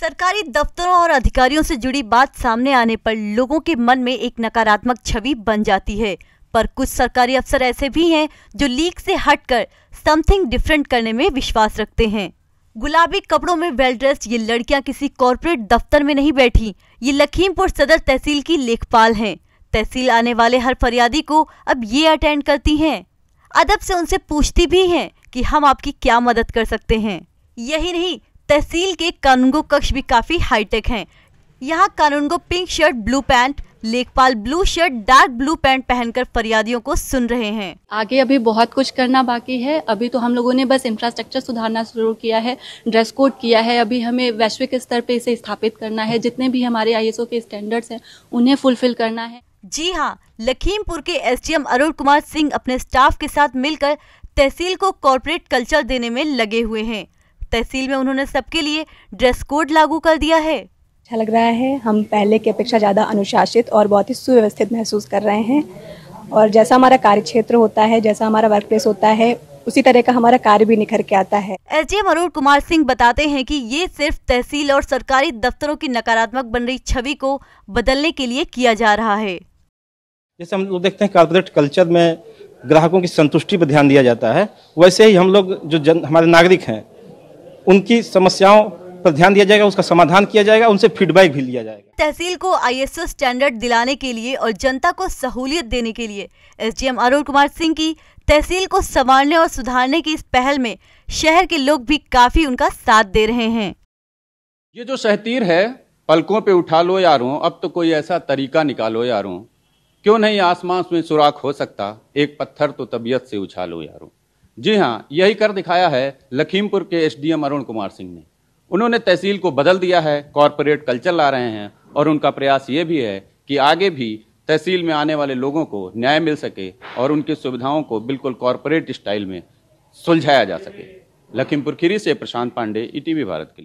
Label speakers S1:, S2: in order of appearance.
S1: सरकारी दफ्तरों और अधिकारियों से जुड़ी बात सामने आने पर लोगों के मन में एक नकारात्मक छवि बन जाती है पर कुछ सरकारी अफसर ऐसे भी हैं जो लीक से हटकर समथिंग डिफरेंट करने में विश्वास रखते हैं गुलाबी कपड़ों में वेल ड्रेस्ड ये लड़कियां किसी कॉरपोरेट दफ्तर में नहीं बैठी ये लखीमपुर सदर तहसील की लेखपाल हैं तहसील आने वाले हर फरियादी को अब ये अटेंड करती हैं अदब से उनसे पूछती भी हैं कि हम आपकी क्या मदद कर सकते हैं यही नहीं तहसील के कानूनगो कक्ष भी काफ़ी हाईटेक हैं यहाँ कानूनगो पिंक शर्ट ब्लू पैंट लेखपाल blue shirt dark blue pant पहनकर फरियादियों को सुन रहे हैं आगे अभी बहुत कुछ करना बाकी है अभी तो हम लोगों ने बस इंफ्रास्ट्रक्चर सुधारना शुरू किया है ड्रेस कोड किया है अभी हमें वैश्विक स्तर पे इसे स्थापित करना है जितने भी हमारे आई के स्टैंडर्ड्स हैं उन्हें फुलफिल करना है जी हाँ लखीमपुर के एस अरुण कुमार सिंह अपने स्टाफ के साथ मिलकर तहसील को कॉरपोरेट कल्चर देने में लगे हुए हैं तहसील में उन्होंने सबके लिए
S2: ड्रेस कोड लागू कर दिया है अच्छा लग रहा है हम पहले की अपेक्षा ज़्यादा अनुशासित और बहुत ही सुव्यवस्थित महसूस कर रहे हैं और जैसा हमारा कार्य क्षेत्र होता है जैसा हमारा वर्क प्लेस होता है उसी तरह का हमारा कार्य भी निखर के आता है
S1: एस अरुण कुमार सिंह बताते हैं कि ये सिर्फ तहसील और सरकारी दफ्तरों की नकारात्मक बन रही छवि को बदलने के लिए किया जा रहा है
S3: जैसे हम लोग देखते हैं कॉर्पोरेट कल्चर में ग्राहकों की संतुष्टि पर ध्यान दिया जाता है वैसे ही हम लोग जो जन हमारे नागरिक हैं उनकी समस्याओं पर ध्यान दिया जाएगा उसका समाधान किया जाएगा उनसे फीडबैक भी लिया जाएगा
S1: तहसील को आईएसओ स्टैंडर्ड दिलाने के लिए और जनता को सहूलियत देने के लिए एसडीएम अरुण कुमार सिंह की तहसील को संवारने और सुधारने की इस पहल में शहर के लोग भी काफी उनका साथ दे रहे हैं
S4: ये जो सहतीर है पलकों पे उठा लो यारों अब तो कोई ऐसा तरीका निकालो यारों क्यों नहीं आसमान में सुराख हो सकता एक पत्थर तो तबीयत से उछालो यारों जी हाँ यही कर दिखाया है लखीमपुर के एसडीएम अरुण कुमार सिंह ने उन्होंने तहसील को बदल दिया है कॉरपोरेट कल्चर ला रहे हैं और उनका प्रयास ये भी है कि आगे भी तहसील में आने वाले लोगों को न्याय मिल सके और उनकी सुविधाओं को बिल्कुल कॉरपोरेट स्टाइल में सुलझाया जा सके लखीमपुर खीरी से प्रशांत पांडे ईटीवी भारत के लिए